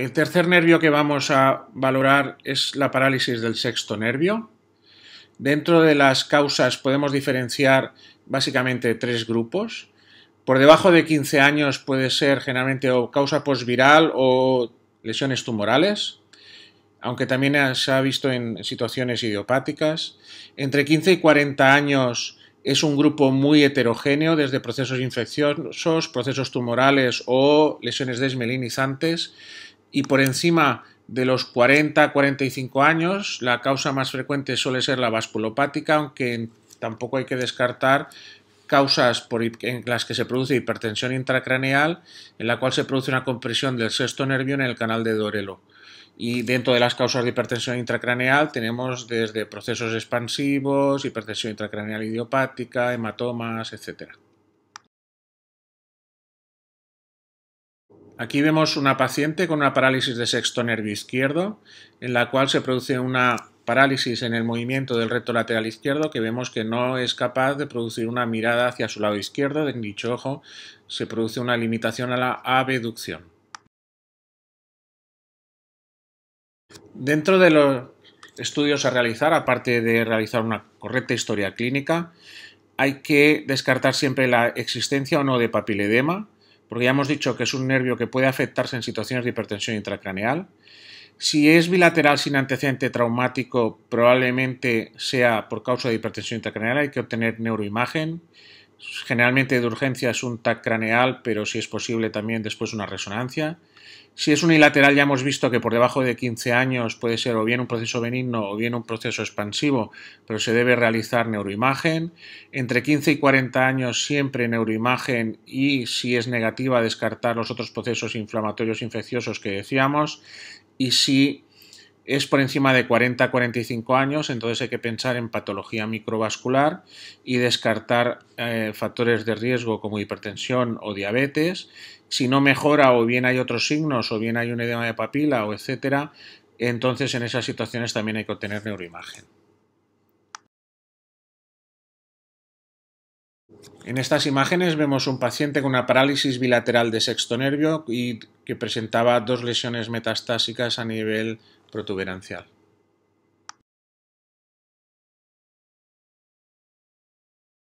El tercer nervio que vamos a valorar es la parálisis del sexto nervio. Dentro de las causas podemos diferenciar básicamente tres grupos. Por debajo de 15 años puede ser generalmente o causa postviral o lesiones tumorales, aunque también se ha visto en situaciones idiopáticas. Entre 15 y 40 años es un grupo muy heterogéneo, desde procesos infecciosos, procesos tumorales o lesiones desmelinizantes y por encima de los 40 45 años. La causa más frecuente suele ser la vasculopática, aunque tampoco hay que descartar causas en las que se produce hipertensión intracraneal, en la cual se produce una compresión del sexto nervio en el canal de Dorelo. Y dentro de las causas de hipertensión intracraneal tenemos desde procesos expansivos, hipertensión intracraneal idiopática, hematomas, etcétera. Aquí vemos una paciente con una parálisis de sexto nervio izquierdo, en la cual se produce una parálisis en el movimiento del recto lateral izquierdo que vemos que no es capaz de producir una mirada hacia su lado izquierdo, de dicho ojo se produce una limitación a la abducción. Dentro de los estudios a realizar, aparte de realizar una correcta historia clínica, hay que descartar siempre la existencia o no de papiledema, porque ya hemos dicho que es un nervio que puede afectarse en situaciones de hipertensión intracraneal. Si es bilateral sin antecedente traumático, probablemente sea por causa de hipertensión intracraneal, hay que obtener neuroimagen. Generalmente de urgencia es un TAC craneal, pero si es posible también después una resonancia. Si es unilateral ya hemos visto que por debajo de 15 años puede ser o bien un proceso benigno o bien un proceso expansivo, pero se debe realizar neuroimagen. Entre 15 y 40 años siempre neuroimagen y si es negativa descartar los otros procesos inflamatorios infecciosos que decíamos. Y si es por encima de 40-45 años, entonces hay que pensar en patología microvascular y descartar eh, factores de riesgo como hipertensión o diabetes. Si no mejora o bien hay otros signos o bien hay un edema de papila o etcétera, entonces en esas situaciones también hay que obtener neuroimagen. En estas imágenes vemos un paciente con una parálisis bilateral de sexto nervio y que presentaba dos lesiones metastásicas a nivel protuberancial